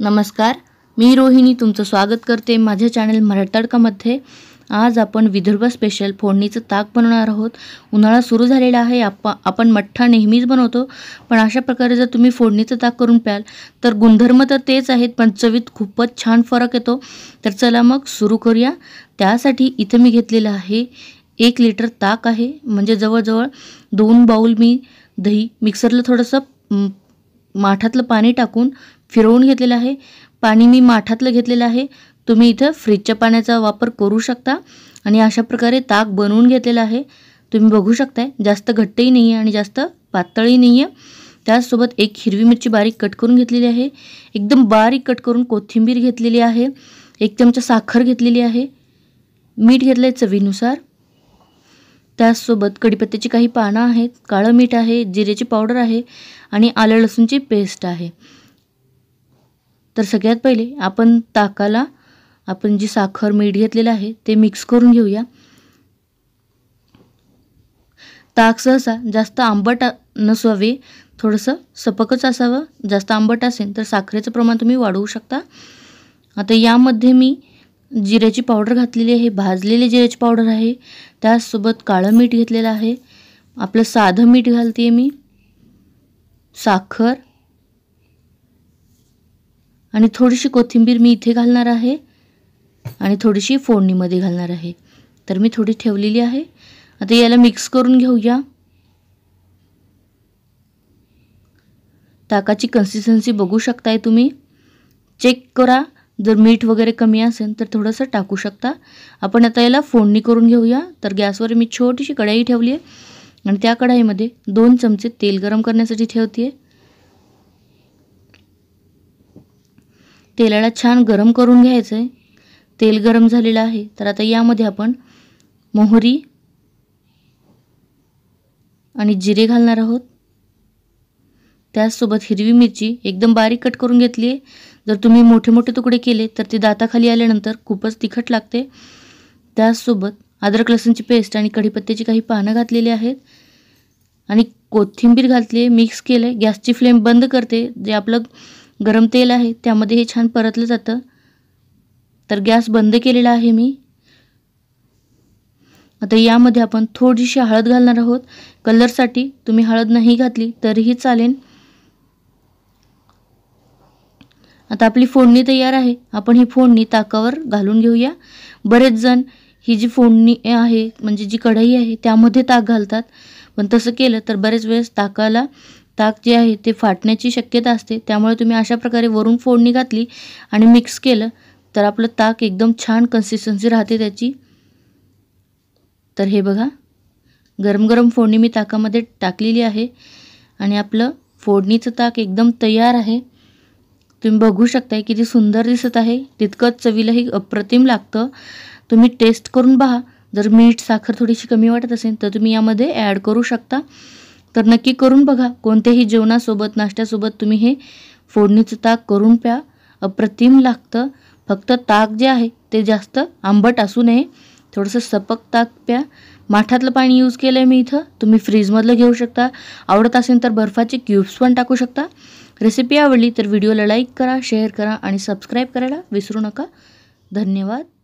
नमस्कार मी रोहिणी तुमचं स्वागत करते माझ्या चॅनल मराठतडकामध्ये आज आपण विदर्भ स्पेशल फोडणीचं ताक बनवणार आहोत उन्हाळा सुरू झालेला आहे आप आपण मठ्ठा नेहमीच बनवतो पण अशा प्रकारे जर तुम्ही फोडणीचं ताक करून प्याल तर गुणधर्म तर तेच आहेत पण चवीत खूपच छान फरक येतो तर चला मग सुरू करूया त्यासाठी इथं मी घेतलेलं आहे एक लिटर ताक आहे म्हणजे जवळजवळ दोन बाऊल मी दही मिक्सरला थोडंसं माठातलं पाणी टाकून फिरवून घेतलेलं आहे पाणी मी माठातलं घेतलेलं आहे तुम्ही इथं फ्रीजच्या पाण्याचा वापर करू शकता आणि अशा प्रकारे ताक बनवून घेतलेलं आहे तुम्ही बघू शकताय जास्त घट्टही नाही आहे आणि जास्त पातळही नाही आहे त्याचसोबत एक हिरवी मिरची बारीक कट करून घेतलेली आहे एकदम बारीक कट करून कोथिंबीर घेतलेली आहे एक चमचा साखर घेतलेली आहे मीठ घेतलं आहे चवीनुसार त्याचसोबत कडीपत्त्याची काही पानं आहेत काळं मीठ आहे जिरेची पावडर आहे आणि आलं लसूणची पेस्ट आहे तर सगळ्यात पहिले आपण ताकाला आपण जी साखर मीठ घेतलेलं आहे ते मिक्स करून घेऊया ताक सहसा जास्त आंबट नसावे थोडंसं सपकच असावं जास्त आंबट असेल तर साखरेचं प्रमाण तुम्ही वाढवू शकता आता यामध्ये मी जिऱ्याची पावडर घातलेली आहे भाजलेली जिऱ्याची पावडर आहे त्यासोबत काळं मीठ घेतलेलं आहे आपलं साधं मीठ घालते मी साखर आणि थोडीशी कोथिंबीर मी इथे घालणार आहे आणि थोडीशी फोडणीमध्ये घालणार आहे तर मी थोडी ठेवलेली आहे आता याला मिक्स करून घेऊया ताकाची कन्सिस्टन्सी बघू आहे तुम्ही चेक करा जर मीठ वगैरे कमी असेल तर थोडंसं टाकू शकता आपण आता याला फोडणी करून घेऊया तर गॅसवर मी छोटीशी कढाई ठेवली आहे आणि त्या कढाईमध्ये दोन चमचे तेल गरम करण्यासाठी ठेवते आहे तेलाला छान गरम करून घ्यायचं आहे तेल गरम झालेलं आहे तर आता यामध्ये आपण मोहरी आणि जिरे घालणार आहोत त्याचसोबत हिरवी मिरची एकदम बारीक कट करून घेतली आहे जर तुम्ही मोठे मोठे तुकडे केले तर ते दाताखाली आल्यानंतर खूपच तिखट लागते त्याचसोबत अद्रक लसूणची पेस्ट आणि कढीपत्त्याची काही पानं घातलेली आहेत आणि कोथिंबीर घातली आहे मिक्स केलं आहे गॅसची फ्लेम बंद करते जे आपलं गरम तेल आहे त्यामध्ये हे छान परतलं जातं तर गॅस बंद केलेला आहे मी आता यामध्ये आपण थोडीशी हळद घालणार आहोत कलरसाठी तुम्ही हळद नाही घातली तरीही चालेल आता आपली फोडणी तयार आहे आपण ही फोडणी ताकावर घालून घेऊया बरेच जण ही जी फोडणी आहे म्हणजे जी कढई आहे त्यामध्ये ताक घालतात पण तसं केलं तर बरेच वेळेस ताकाला ताक जे आहे ते फाटण्याची शक्यता असते त्यामुळे तुम्ही अशा प्रकारे वरून फोडणी घातली आणि मिक्स केलं तर आपलं ताक एकदम छान कन्सिस्टन्सी राहते त्याची तर हे बघा गरम गरम फोडणी मी ताकामध्ये टाकलेली आहे आणि आपलं फोडणीचं ताक एकदम तयार आहे तुम्ही बघू शकताय किती सुंदर दिसत आहे तितकंच चवीलाही अप्रतिम लागतं तुम्ही टेस्ट करून पहा जर मीठ साखर थोडीशी कमी वाटत असेल तर तुम्ही यामध्ये ॲड करू शकता तर नक्की करून बघा कोणत्याही जेवणासोबत नाश्त्यासोबत तुम्ही हे फोडणीचं ताक करून प्या अप्रतिम लागतं फक्त ताक जे आहे ते जास्त आंबट असू नये थोडंसं सपक ताक प्या माठातलं पाणी यूज केलं आहे मी इथं तुम्ही फ्रीजमधलं घेऊ शकता आवडत असेल तर बर्फाचे क्यूब्स पण टाकू शकता रेसिपी आवडली तर व्हिडिओला लाईक करा शेअर करा आणि सबस्क्राईब करायला विसरू नका धन्यवाद